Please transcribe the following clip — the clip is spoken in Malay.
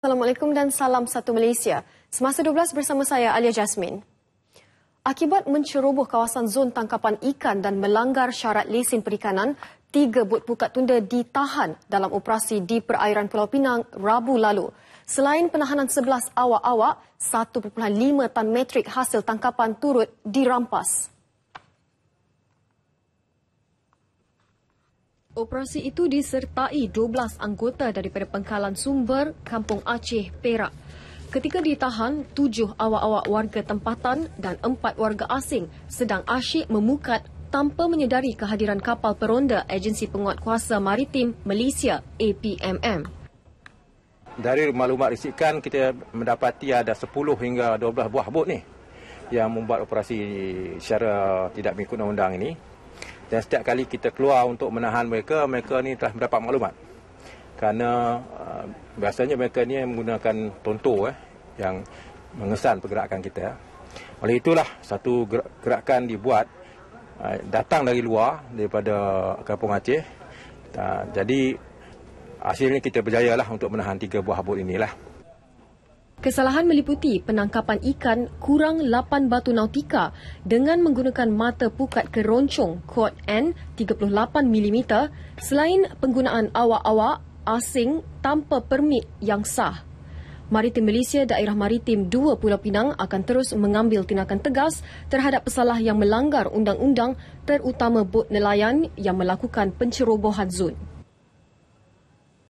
Assalamualaikum dan salam satu Malaysia. Semasa 12 bersama saya Alia Jasmine, Akibat menceroboh kawasan zon tangkapan ikan dan melanggar syarat lesen perikanan, tiga bot pukat tunda ditahan dalam operasi di perairan Pulau Pinang Rabu lalu. Selain penahanan 11 awak-awak, 1.5 tan metrik hasil tangkapan turut dirampas. Operasi itu disertai 12 anggota daripada pengkalan sumber Kampung Aceh, Perak. Ketika ditahan, tujuh awak-awak warga tempatan dan empat warga asing sedang asyik memukat tanpa menyedari kehadiran kapal peronda Agensi Penguat Kuasa Maritim Malaysia APMM. Dari maklumat risikan, kita mendapati ada 10 hingga 12 buah bot ni yang membuat operasi secara tidak mengikut undang-undang ini. Dan setiap kali kita keluar untuk menahan mereka, mereka ni telah mendapat maklumat. Kerana uh, biasanya mereka ni menggunakan tontor eh, yang mengesan pergerakan kita. Oleh itulah satu gerakan dibuat uh, datang dari luar, daripada Kampung Aceh. Uh, jadi hasilnya kita berjaya lah untuk menahan tiga buah habut inilah. Kesalahan meliputi penangkapan ikan kurang 8 batu nautika dengan menggunakan mata pukat keroncong Quad N 38mm selain penggunaan awak-awak asing tanpa permit yang sah. Maritim Malaysia Daerah Maritim 2 Pulau Pinang akan terus mengambil tindakan tegas terhadap pesalah yang melanggar undang-undang terutama bot nelayan yang melakukan pencerobohan zon.